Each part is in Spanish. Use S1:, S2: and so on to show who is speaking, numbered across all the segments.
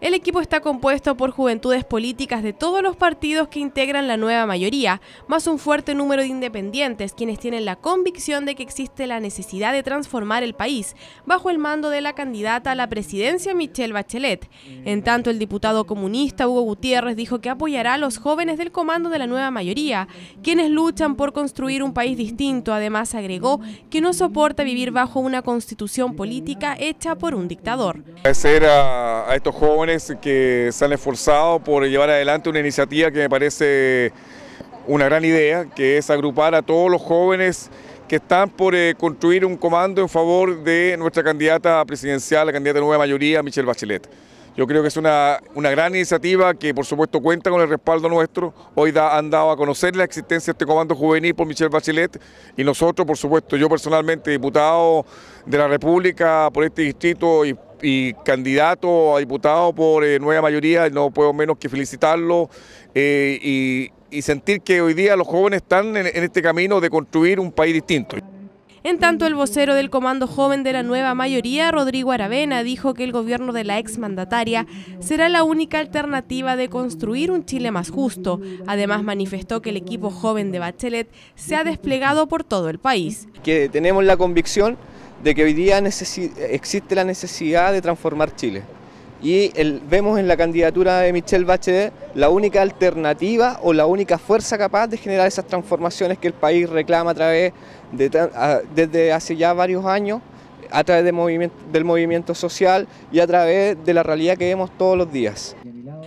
S1: El equipo está compuesto por juventudes políticas de todos los partidos que integran la nueva mayoría, más un fuerte número de independientes quienes tienen la convicción de que existe la necesidad de transformar el país bajo el mando de la candidata a la presidencia Michelle Bachelet. En tanto, el diputado comunista Hugo Gutiérrez dijo que apoyará a los jóvenes del comando de la nueva mayoría, quienes luchan por construir un país distinto. Además, agregó que no soporta vivir bajo una constitución política hecha por un dictador.
S2: Agradecer a estos jóvenes que se han esforzado por llevar adelante una iniciativa que me parece una gran idea, que es agrupar a todos los jóvenes que están por eh, construir un comando en favor de nuestra candidata presidencial, la candidata de nueva mayoría, Michelle Bachelet. Yo creo que es una, una, gran iniciativa que por supuesto cuenta con el respaldo nuestro. Hoy da, han dado a conocer la existencia de este comando juvenil por Michelle Bachelet y nosotros, por supuesto, yo personalmente, diputado de la República por este distrito y y candidato a diputado por eh, nueva mayoría, no puedo menos que felicitarlo eh, y, sentir que hoy día los jóvenes están en, este camino de construir un país distinto.
S1: En tanto, el vocero del Comando Joven de la Nueva Mayoría, Rodrigo Aravena, dijo que el gobierno de la exmandataria será la única alternativa de construir un Chile más justo. Además, manifestó que el equipo joven de Bachelet se ha desplegado por todo el país.
S3: Que tenemos la convicción de que hoy día existe la necesidad de transformar Chile. Y vemos en la candidatura de Michelle Bachelet la única alternativa o la única fuerza capaz de generar esas transformaciones que el país reclama a través de, desde hace ya varios años, a través movimiento, del movimiento social y a través de la realidad que vemos todos los días.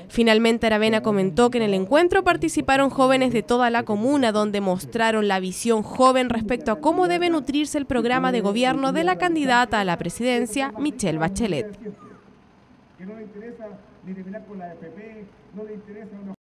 S1: Finalmente Aravena comentó que en el encuentro participaron jóvenes de toda la comuna donde mostraron la visión joven respecto a cómo debe nutrirse el programa de gobierno de la candidata a la presidencia, Michelle Bachelet.